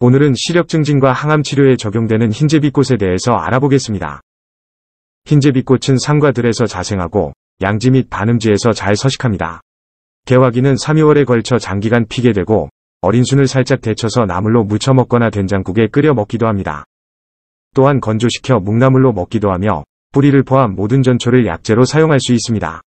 오늘은 시력 증진과 항암 치료에 적용되는 흰제비꽃에 대해서 알아보겠습니다. 흰제비꽃은 상과들에서 자생하고 양지 및 반음지에서 잘 서식합니다. 개화기는 3,2월에 걸쳐 장기간 피게 되고 어린 순을 살짝 데쳐서 나물로 무쳐 먹거나 된장국에 끓여 먹기도 합니다. 또한 건조시켜 묵나물로 먹기도 하며 뿌리를 포함 모든 전초를 약재로 사용할 수 있습니다.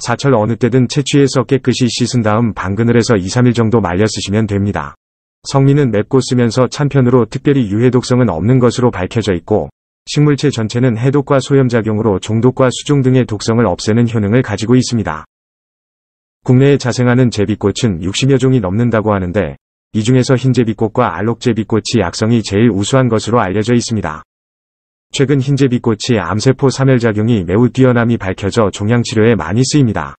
사철 어느 때든 채취해서 깨끗이 씻은 다음 방근을 해서 2-3일 정도 말려 쓰시면 됩니다. 성미는 맵고 쓰면서 찬편으로 특별히 유해독성은 없는 것으로 밝혀져 있고 식물체 전체는 해독과 소염작용으로 종독과 수중 등의 독성을 없애는 효능을 가지고 있습니다. 국내에 자생하는 제비꽃은 60여 종이 넘는다고 하는데 이 중에서 흰제비꽃과 알록제비꽃이 약성이 제일 우수한 것으로 알려져 있습니다. 최근 흰제비꽃이 암세포 사멸작용이 매우 뛰어남이 밝혀져 종양치료에 많이 쓰입니다.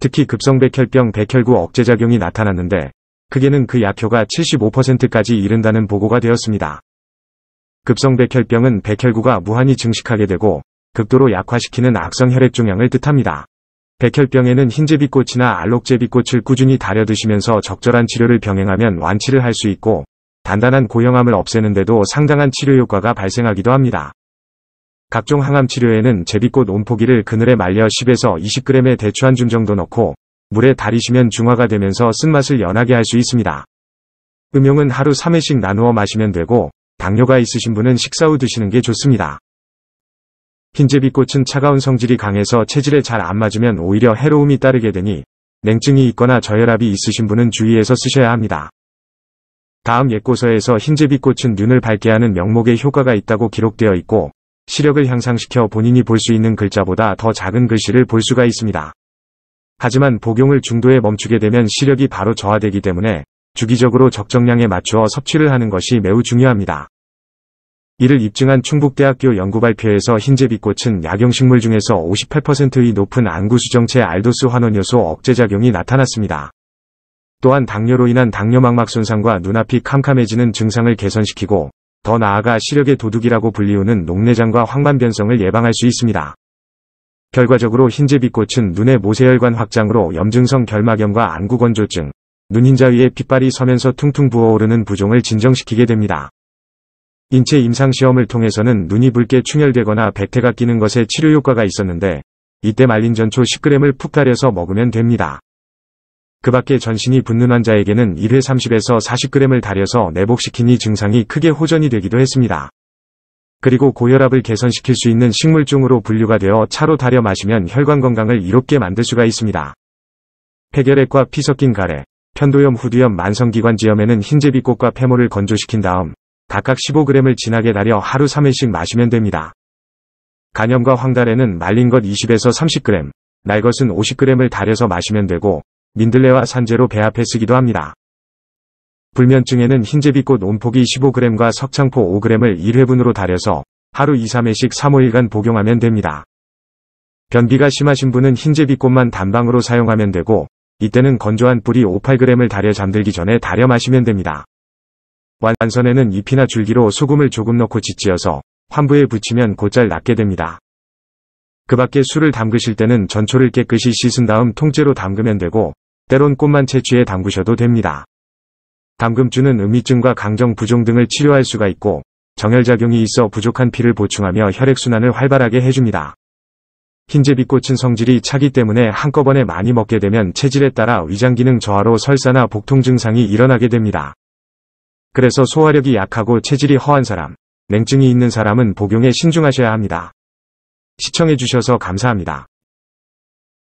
특히 급성백혈병 백혈구 억제작용이 나타났는데 크게는 그 약효가 75%까지 이른다는 보고가 되었습니다. 급성 백혈병은 백혈구가 무한히 증식하게 되고 극도로 약화시키는 악성 혈액 종양을 뜻합니다. 백혈병에는 흰제비꽃이나 알록제비꽃을 꾸준히 달여 드시면서 적절한 치료를 병행하면 완치를 할 수 있고 단단한 고형암을 없애는데도 상당한 치료 효과가 발생하기도 합니다. 각종 항암 치료에는 제비꽃 온포기를 그늘에 말려 10에서 20g의 대추 한줌 정도 넣고 물에 달이시면 중화가 되면서 쓴맛을 연하게 할 수 있습니다. 음용은 하루 3회씩 나누어 마시면 되고 당뇨가 있으신 분은 식사 후 드시는 게 좋습니다. 흰제비꽃은 차가운 성질이 강해서 체질에 잘 안 맞으면 오히려 해로움이 따르게 되니 냉증이 있거나 저혈압이 있으신 분은 주의해서 쓰셔야 합니다. 다음 옛고서에서 흰제비꽃은 눈을 밝게 하는 명목의 효과가 있다고 기록되어 있고 시력을 향상시켜 본인이 볼 수 있는 글자보다 더 작은 글씨를 볼 수가 있습니다. 하지만 복용을 중도에 멈추게 되면 시력이 바로 저하되기 때문에 주기적으로 적정량에 맞추어 섭취를 하는 것이 매우 중요합니다. 이를 입증한 충북대학교 연구발표에서 흰제비꽃은 약용식물 중에서 58%의 높은 안구수정체 알도스 환원요소 억제작용이 나타났습니다. 또한 당뇨로 인한 당뇨망막 손상과 눈앞이 캄캄해지는 증상을 개선시키고 더 나아가 시력의 도둑이라고 불리우는 녹내장과 황반변성을 예방할 수 있습니다. 결과적으로 흰제비꽃은 눈의 모세혈관 확장으로 염증성 결막염과 안구건조증, 눈흰자 위에 빛발이 서면서 퉁퉁 부어오르는 부종을 진정시키게 됩니다. 인체 임상시험을 통해서는 눈이 붉게 충혈되거나 백태가 끼는 것에 치료효과가 있었는데 이때 말린 전초 10g을 푹 달여서 먹으면 됩니다. 그 밖에 전신이 붓는 환자에게는 1회 30에서 40g을 달여서 내복시키니 증상이 크게 호전이 되기도 했습니다. 그리고 고혈압을 개선시킬 수 있는 식물종으로 분류가 되어 차로 달여 마시면 혈관 건강을 이롭게 만들 수가 있습니다. 폐결핵과 피 섞인 가래, 편도염, 후두염, 만성기관지염에는 흰제비꽃과 폐모를 건조시킨 다음 각각 15g을 진하게 달여 하루 3일씩 마시면 됩니다. 간염과 황달에는 말린 것 20에서 30g, 날 것은 50g을 달여서 마시면 되고 민들레와 산재로 배합해 쓰기도 합니다. 불면증에는 흰제비꽃 온폭이 15g과 석창포 5g을 1회분으로 달여서 하루 2, 3회씩 3-5일간 복용하면 됩니다. 변비가 심하신 분은 흰제비꽃만 단방으로 사용하면 되고 이때는 건조한 뿌리 5, 8g을 달여 잠들기 전에 달여 마시면 됩니다. 완선에는 잎이나 줄기로 소금을 조금 넣고 짓지어서 환부에 붙이면 곧잘 낫게 됩니다. 그 밖에 술을 담그실 때는 전초를 깨끗이 씻은 다음 통째로 담그면 되고 때론 꽃만 채취해 담그셔도 됩니다. 담금주는 음이증과 강정 부종 등을 치료할 수가 있고 정혈작용이 있어 부족한 피를 보충하며 혈액순환을 활발하게 해줍니다. 흰제비꽃은 성질이 차기 때문에 한꺼번에 많이 먹게 되면 체질에 따라 위장기능 저하로 설사나 복통 증상이 일어나게 됩니다. 그래서 소화력이 약하고 체질이 허한 사람, 냉증이 있는 사람은 복용에 신중하셔야 합니다. 시청해주셔서 감사합니다.